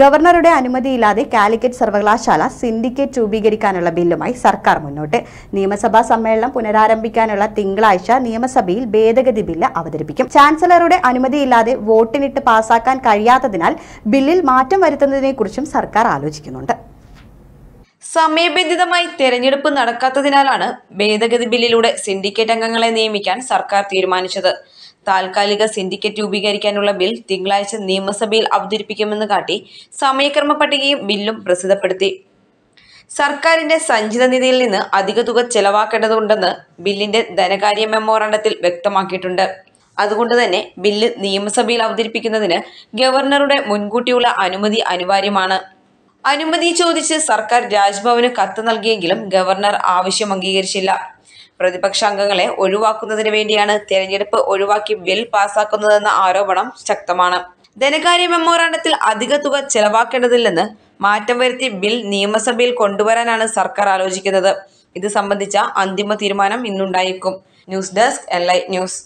ഗവർണറുടെ അനുമതിയില്ലാതെ കാലിക്കറ്റ് സർവകലാശാല സിൻഡിക്കേറ്റ് രൂപീകരിക്കാനുള്ള ബില്ലുമായി സർക്കാർ മുന്നോട്ട് നിയമസഭാ സമ്മേളനം പുനരാരംഭിക്കാനുള്ള തിങ്കളാഴ്ച നിയമസഭയിൽ ഭേദഗതി ബില്ല് അവതരിപ്പിക്കും ചാൻസലറുടെ അനുമതിയില്ലാതെ വോട്ടിനിട്ട് പാസാക്കാൻ കഴിയാത്തതിനാൽ ബില്ലിൽ മാറ്റം വരുത്തുന്നതിനെക്കുറിച്ചും സർക്കാർ ആലോചിക്കുന്നുണ്ട് സമയബന്ധിതമായി തെരഞ്ഞെടുപ്പ് നടക്കാത്തതിനാലാണ് ഭേദഗതി ബില്ലിലൂടെ സിൻഡിക്കേറ്റ് അംഗങ്ങളെ നിയമിക്കാൻ സർക്കാർ തീരുമാനിച്ചത് താൽക്കാലിക സിൻഡിക്കേറ്റ് രൂപീകരിക്കാനുള്ള ബിൽ തിങ്കളാഴ്ച നിയമസഭയിൽ അവതരിപ്പിക്കുമെന്ന് കാട്ടി സമയക്രമ പട്ടികയും ബില്ലും പ്രസിദ്ധപ്പെടുത്തി സർക്കാരിന്റെ സഞ്ചിത നിധിയിൽ നിന്ന് അധിക തുക ചെലവാക്കേണ്ടതുണ്ടെന്ന് ബില്ലിന്റെ ധനകാര്യ മെമ്മോറാണ്ടത്തിൽ വ്യക്തമാക്കിയിട്ടുണ്ട് അതുകൊണ്ട് തന്നെ ബില്ല് നിയമസഭയിൽ അവതരിപ്പിക്കുന്നതിന് ഗവർണറുടെ മുൻകൂട്ടിയുള്ള അനുമതി അനിവാര്യമാണ് അനുമതി ചോദിച്ച് സർക്കാർ രാജ്ഭവന് കത്ത് നൽകിയെങ്കിലും ഗവർണർ ആവശ്യം അംഗീകരിച്ചില്ല പ്രതിപക്ഷാംഗങ്ങളെ ഒഴിവാക്കുന്നതിന് വേണ്ടിയാണ് തെരഞ്ഞെടുപ്പ് ഒഴിവാക്കി ബിൽ പാസാക്കുന്നതെന്ന ആരോപണം ശക്തമാണ് ധനകാര്യ മെമ്മോറാണ്ടത്തിൽ അധിക തുക ചെലവാക്കേണ്ടതില്ലെന്ന് മാറ്റം വരുത്തി ബിൽ നിയമസഭയിൽ കൊണ്ടുവരാനാണ് സർക്കാർ ആലോചിക്കുന്നത് ഇത് സംബന്ധിച്ച അന്തിമ തീരുമാനം ഇന്നുണ്ടായേക്കും ന്യൂസ് ഡെസ്ക് എൽ ന്യൂസ്